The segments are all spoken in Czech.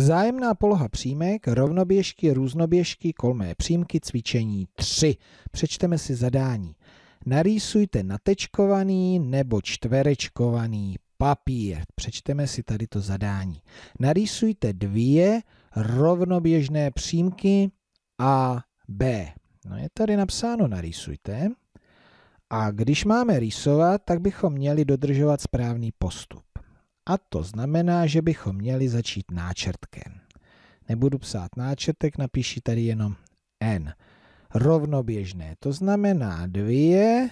Vzájemná poloha přímek, rovnoběžky, různoběžky, kolmé přímky, cvičení 3. Přečteme si zadání. Narýsujte natečkovaný nebo čtverečkovaný papír. Přečteme si tady to zadání. Narýsujte dvě rovnoběžné přímky A, B. No je tady napsáno narýsujte. A když máme rýsovat, tak bychom měli dodržovat správný postup. A to znamená, že bychom měli začít náčrtkem. Nebudu psát náčrtek, napíši tady jenom n. Rovnoběžné, to znamená dvě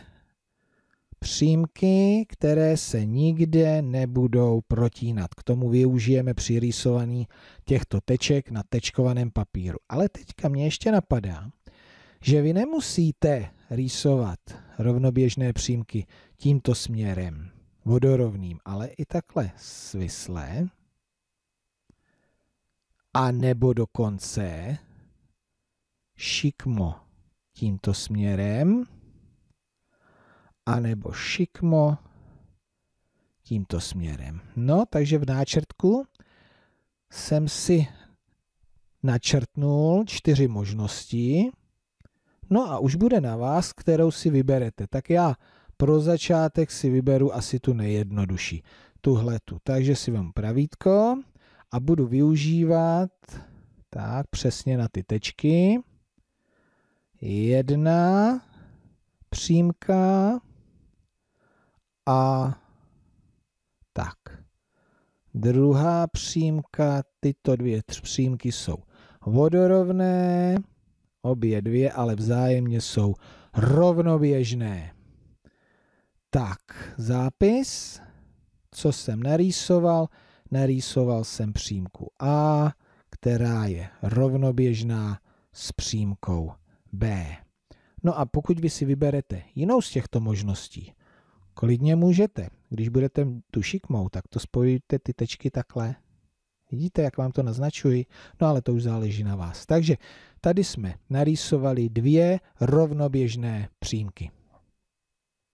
přímky, které se nikde nebudou protínat. K tomu využijeme při rýsovaní těchto teček na tečkovaném papíru. Ale teďka mě ještě napadá, že vy nemusíte rýsovat rovnoběžné přímky tímto směrem vodorovným, ale i takhle svislé, a nebo dokonce šikmo tímto směrem, a nebo šikmo tímto směrem. No, takže v náčrtku jsem si načrtnul čtyři možnosti, no a už bude na vás, kterou si vyberete. Tak já pro začátek si vyberu asi tu nejjednodušší, tu, Takže si vám pravítko a budu využívat tak přesně na ty tečky. Jedna přímka a tak. Druhá přímka, tyto dvě přímky jsou vodorovné, obě dvě, ale vzájemně jsou rovnoběžné. Tak, zápis. Co jsem narýsoval? Narýsoval jsem přímku A, která je rovnoběžná s přímkou B. No a pokud vy si vyberete jinou z těchto možností, klidně můžete. Když budete tu šikmou, tak to spojíte ty tečky takhle. Vidíte, jak vám to naznačuji? No ale to už záleží na vás. Takže tady jsme narýsovali dvě rovnoběžné přímky.